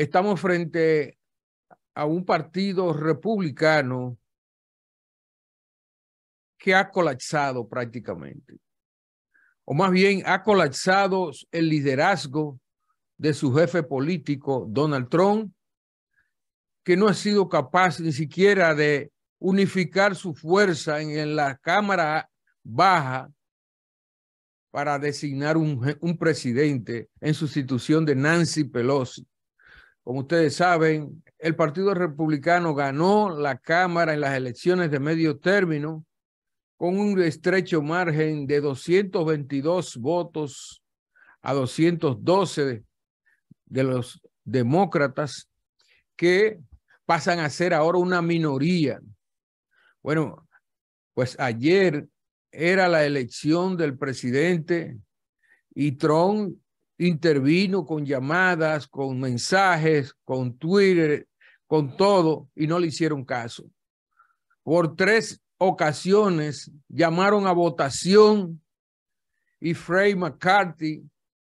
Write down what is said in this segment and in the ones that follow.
estamos frente a un partido republicano que ha colapsado prácticamente, o más bien ha colapsado el liderazgo de su jefe político, Donald Trump, que no ha sido capaz ni siquiera de unificar su fuerza en, la Cámara Baja para designar un, presidente en sustitución de Nancy Pelosi. Como ustedes saben, el Partido Republicano ganó la Cámara en las elecciones de medio término con un estrecho margen de 222 votos a 212 de, los demócratas que pasan a ser ahora una minoría. Bueno, pues ayer era la elección del presidente y Trump intervino con llamadas, con mensajes, con Twitter, con todo, y no le hicieron caso. Por tres ocasiones llamaron a votación y Frey McCarthy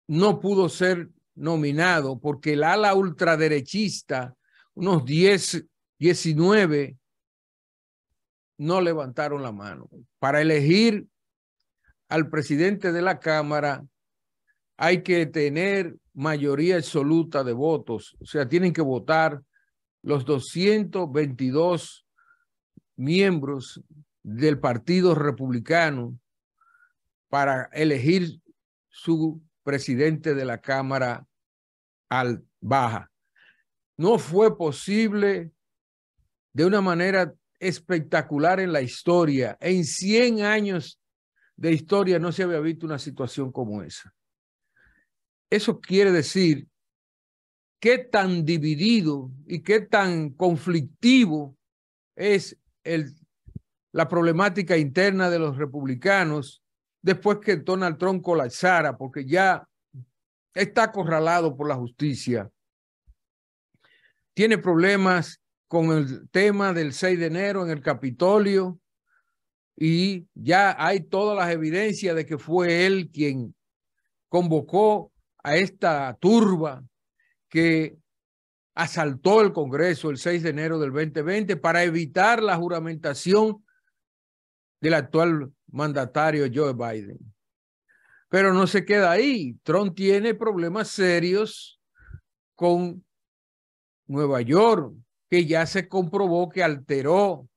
no pudo ser nominado porque el ala ultraderechista, unos 10, 19, no levantaron la mano. Para elegir al presidente de la Cámara, hay que tener mayoría absoluta de votos, o sea, tienen que votar los 222 miembros del Partido Republicano para elegir su presidente de la Cámara al baja. No fue posible de una manera espectacular en la historia. En 100 años de historia no se había visto una situación como esa. Eso quiere decir qué tan dividido y qué tan conflictivo es la problemática interna de los republicanos después que Donald Trump colapsara, porque ya está acorralado por la justicia. Tiene problemas con el tema del 6 de enero en el Capitolio y ya hay todas las evidencias de que fue él quien convocó a esta turba que asaltó el Congreso el 6 de enero del 2020 para evitar la juramentación del actual mandatario Joe Biden. Pero no se queda ahí. Trump tiene problemas serios con Nueva York, que ya se comprobó que alteró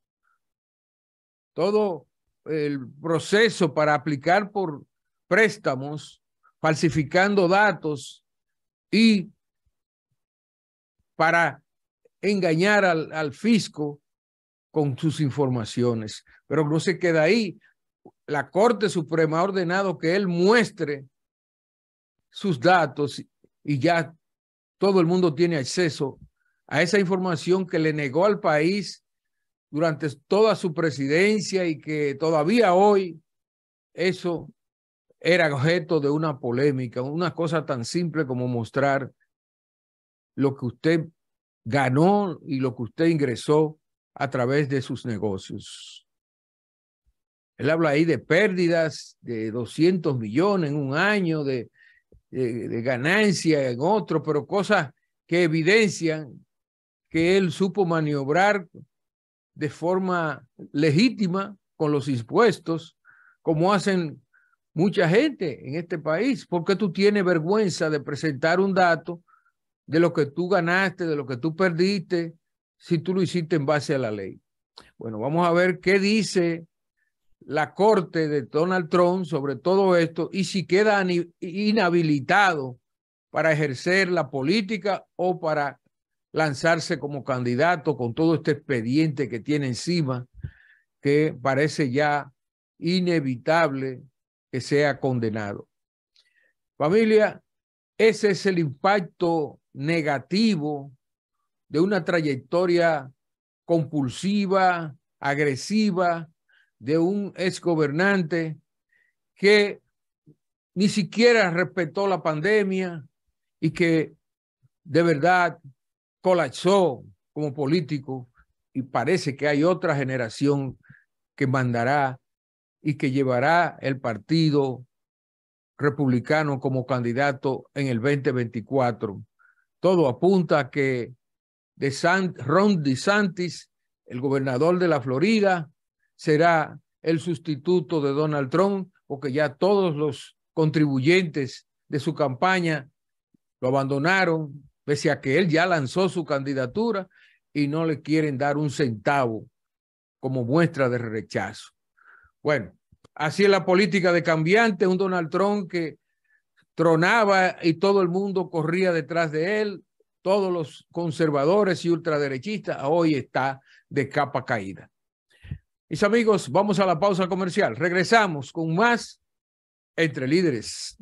todo el proceso para aplicar por préstamos falsificando datos y para engañar al, fisco con sus informaciones. Pero no se queda ahí. La Corte Suprema ha ordenado que él muestre sus datos y ya todo el mundo tiene acceso a esa información que le negó al país durante toda su presidencia y que todavía hoy eso era objeto de una polémica, una cosa tan simple como mostrar lo que usted ganó y lo que usted ingresó a través de sus negocios. Él habla ahí de pérdidas de 200 millones en un año, de, ganancia en otro, pero cosas que evidencian que él supo maniobrar de forma legítima con los impuestos, como hacen mucha gente en este país. ¿Por qué tú tienes vergüenza de presentar un dato de lo que tú ganaste, de lo que tú perdiste, si tú lo hiciste en base a la ley? Bueno, vamos a ver qué dice la corte de Donald Trump sobre todo esto y si queda inhabilitado para ejercer la política o para lanzarse como candidato con todo este expediente que tiene encima, que parece ya inevitable que sea condenado. Familia, ese es el impacto negativo de una trayectoria compulsiva, agresiva, de un exgobernante que ni siquiera respetó la pandemia y que de verdad colapsó como político y parece que hay otra generación que mandará y que llevará el Partido Republicano como candidato en el 2024. Todo apunta a que de Ron DeSantis, el gobernador de la Florida, será el sustituto de Donald Trump, porque ya todos los contribuyentes de su campaña lo abandonaron, pese a que él ya lanzó su candidatura y no le quieren dar un centavo como muestra de rechazo. Bueno, así es la política de cambiante, un Donald Trump que tronaba y todo el mundo corría detrás de él, todos los conservadores y ultraderechistas, hoy está de capa caída. Mis amigos, vamos a la pausa comercial. Regresamos con más entre líderes.